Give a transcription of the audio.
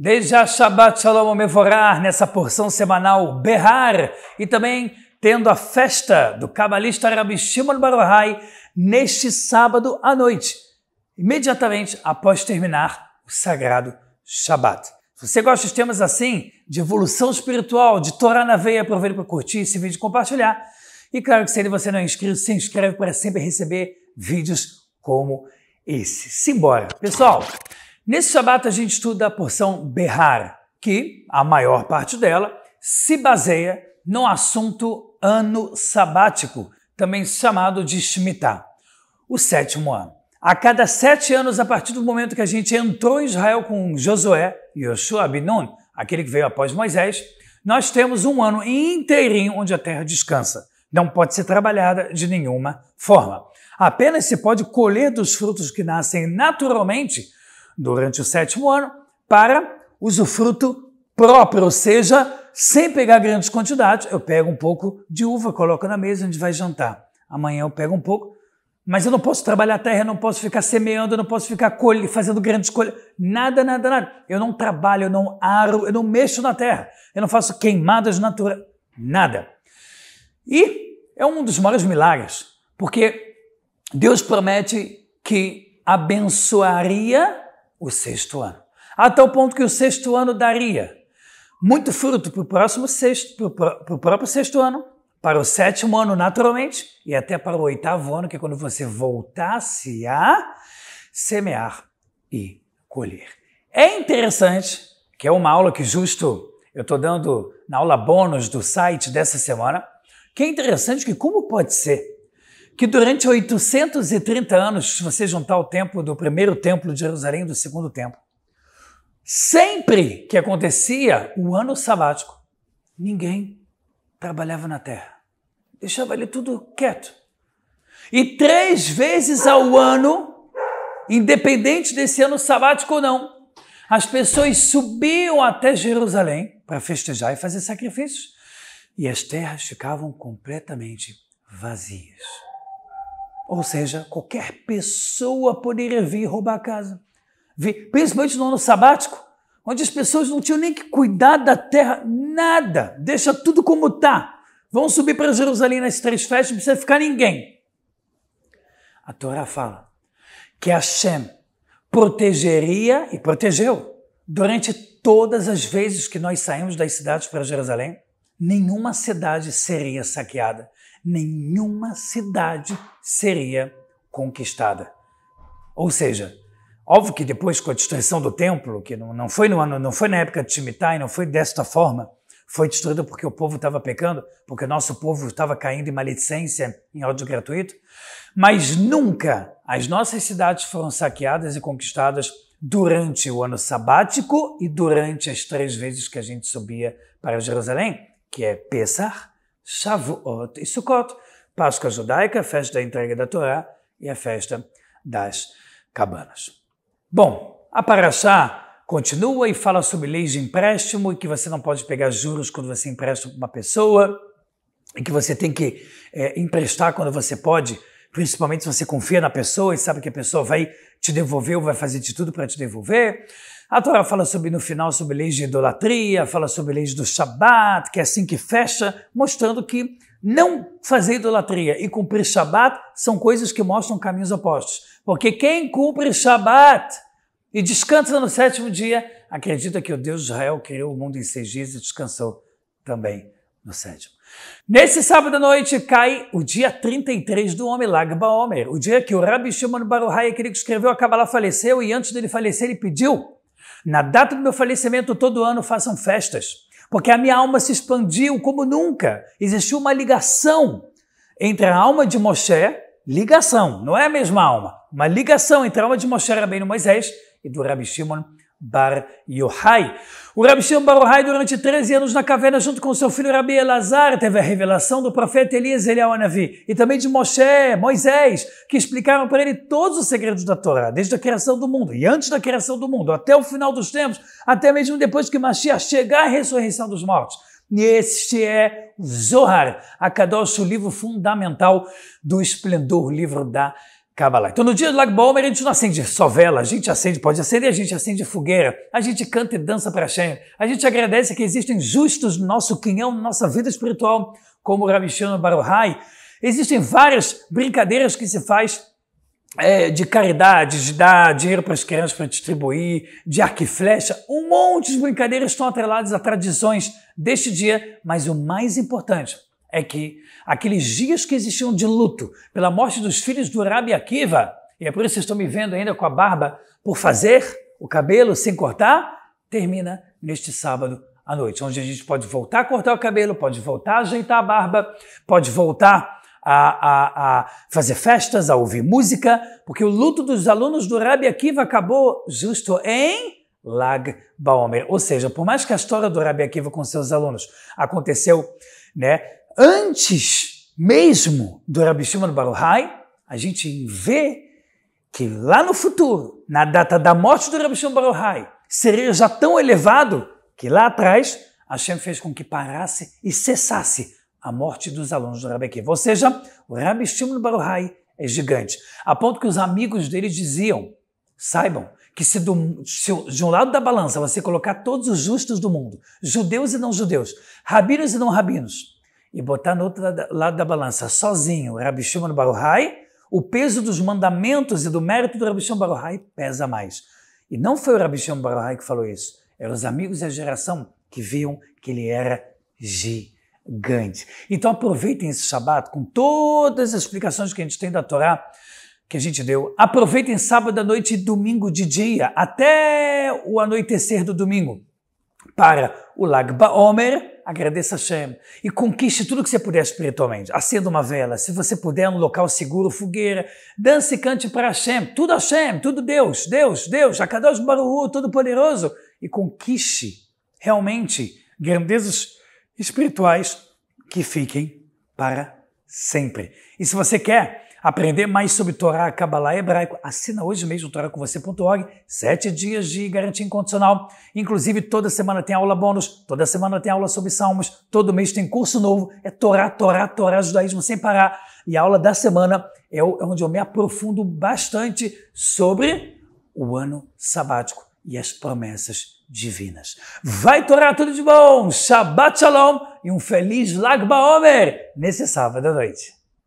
Desde a Shabbat Shalom Mevorar, nessa porção semanal Berrar, e também tendo a festa do cabalista Rabbi Shimon Baruhai neste sábado à noite, imediatamente após terminar o sagrado Shabbat. Se você gosta de temas assim, de evolução espiritual, de Torá na veia, aproveite para curtir esse vídeo e compartilhar. E claro que se ainda você não é inscrito, se inscreve para sempre receber vídeos como esse. Simbora! Pessoal, Nesse Shabat a gente estuda a porção Behar, que a maior parte dela se baseia no assunto ano sabático, também chamado de Shemitah, o sétimo ano. A cada sete anos, a partir do momento que a gente entrou em Israel com Josué, Yoshua Binun, aquele que veio após Moisés, nós temos um ano inteirinho onde a terra descansa. Não pode ser trabalhada de nenhuma forma. Apenas se pode colher dos frutos que nascem naturalmente durante o sétimo ano para usufruto próprio, ou seja, sem pegar grandes quantidades, eu pego um pouco de uva, coloco na mesa, a gente vai jantar. Amanhã eu pego um pouco, mas eu não posso trabalhar a terra, eu não posso ficar semeando, eu não posso ficar colhe, fazendo grandes colhas, nada, nada, nada. Eu não trabalho, eu não aro, eu não mexo na terra, eu não faço queimadas naturais, nada. E é um dos maiores milagres, porque Deus promete que abençoaria o sexto ano. Até o ponto que o sexto ano daria muito fruto para o próximo sexto, para o próprio sexto ano, para o sétimo ano naturalmente e até para o oitavo ano, que é quando você voltasse a semear e colher. É interessante que é uma aula que justo eu estou dando na aula bônus do site dessa semana, que é interessante que como pode ser que durante 830 anos, se você juntar o templo do primeiro templo de Jerusalém do segundo templo, sempre que acontecia o ano sabático, ninguém trabalhava na terra. Deixava ali tudo quieto. E três vezes ao ano, independente desse ano sabático ou não, as pessoas subiam até Jerusalém para festejar e fazer sacrifícios, e as terras ficavam completamente vazias. Ou seja, qualquer pessoa poderia vir roubar a casa. Principalmente no ano sabático, onde as pessoas não tinham nem que cuidar da terra, nada. Deixa tudo como está. Vão subir para Jerusalém nas três festas, não precisa ficar ninguém. A Torá fala que Hashem protegeria e protegeu durante todas as vezes que nós saímos das cidades para Jerusalém. Nenhuma cidade seria saqueada nenhuma cidade seria conquistada. Ou seja, óbvio que depois com a destruição do templo, que não, não foi no ano, não foi na época de Timtai, não foi desta forma, foi destruída porque o povo estava pecando, porque o nosso povo estava caindo em maledicência, em ódio gratuito, mas nunca as nossas cidades foram saqueadas e conquistadas durante o ano sabático e durante as três vezes que a gente subia para Jerusalém, que é Pessah, Shavuot e Sukkot, Páscoa judaica, a festa da entrega da Torá e a festa das cabanas. Bom, a Paraxá continua e fala sobre leis de empréstimo e que você não pode pegar juros quando você empresta para uma pessoa e que você tem que é, emprestar quando você pode principalmente se você confia na pessoa e sabe que a pessoa vai te devolver ou vai fazer de tudo para te devolver. A Torá fala sobre, no final, sobre leis de idolatria, fala sobre leis do Shabat, que é assim que fecha, mostrando que não fazer idolatria e cumprir Shabat são coisas que mostram caminhos opostos. Porque quem cumpre Shabat e descansa no sétimo dia, acredita que o Deus de Israel criou o mundo em seis dias e descansou também no sétimo. Nesse sábado à noite cai o dia 33 do Homem Lagba Omer o dia que o Rabbi Shimon Baruchai, aquele que escreveu a Kabbalah, faleceu e antes dele falecer ele pediu na data do meu falecimento, todo ano façam festas, porque a minha alma se expandiu como nunca. Existiu uma ligação entre a alma de Moshe, ligação, não é a mesma alma, uma ligação entre a alma de Moshe Rabbeinu Moisés e do Rabi Shimon Bar Yohai. O Rabi Shimon Bar Yohai, durante 13 anos na caverna, junto com seu filho Rabi Elazar, teve a revelação do profeta Elias Eliaonavi é e também de Moshe, Moisés, que explicaram para ele todos os segredos da Torá, desde a criação do mundo e antes da criação do mundo, até o final dos tempos, até mesmo depois que Mashiach chegar à ressurreição dos mortos. E este é o Zohar, a Kadosh, o livro fundamental do esplendor, o livro da Kabbalah. Então, no dia do Lag a gente não acende só vela, a gente acende, pode acender, a gente acende fogueira, a gente canta e dança para Hashem, a gente agradece que existem justos no nosso quinhão, na nossa vida espiritual, como o Ramishan Baruhai. Existem várias brincadeiras que se faz é, de caridade, de dar dinheiro para as crianças para distribuir, de arco e flecha, um monte de brincadeiras estão atreladas a tradições deste dia, mas o mais importante, é que aqueles dias que existiam de luto pela morte dos filhos do Rabi Akiva, e é por isso que vocês estão me vendo ainda com a barba por fazer, o cabelo sem cortar, termina neste sábado à noite, onde a gente pode voltar a cortar o cabelo, pode voltar a ajeitar a barba, pode voltar a, a, a fazer festas, a ouvir música, porque o luto dos alunos do Rabi Akiva acabou justo em Lag Baomer. Ou seja, por mais que a história do Rabi Akiva com seus alunos aconteceu né, antes mesmo do Rabi Shimon Baruchai, a gente vê que lá no futuro, na data da morte do Rabi Shimon Baruchai, seria já tão elevado que lá atrás Hashem fez com que parasse e cessasse a morte dos alunos do Rabi Akiva. Ou seja, o Rabi Shimon Baruchai é gigante, a ponto que os amigos dele diziam, saibam, que se, do, se, de um lado da balança você colocar todos os justos do mundo, judeus e não judeus, rabinos e não rabinos, e botar no outro lado da balança, sozinho, Rabi Shimon Baruhai, o peso dos mandamentos e do mérito do Rabi Shimon Baruhai pesa mais. E não foi o Rabi Shimon Baruhai que falou isso, eram os amigos e a geração que viam que ele era gigante. Então aproveitem esse Shabat com todas as explicações que a gente tem da Torá, que a gente deu. Aproveitem sábado à noite e domingo de dia, até o anoitecer do domingo, para o Lag Baomer, agradeça a Shem e conquiste tudo que você puder espiritualmente. Acenda uma vela, se você puder, um local seguro, fogueira, dance e cante para Hashem, tudo Hashem, tudo Deus, Deus, Deus, Akadosh Baruhu, Todo-Poderoso, e conquiste realmente grandezas espirituais que fiquem para sempre. E se você quer Aprender mais sobre Torá, Kabbalah e Hebraico. Assina hoje mesmo torahcomvocê.org. Sete dias de garantia incondicional. Inclusive, toda semana tem aula bônus, toda semana tem aula sobre Salmos, todo mês tem curso novo. É Torá, Torá, Torá, Judaísmo sem parar. E a aula da semana é, é onde eu me aprofundo bastante sobre o ano sabático e as promessas divinas. Vai Torá, tudo de bom! Shabbat Shalom e um feliz Lag Baomer nesse sábado à noite.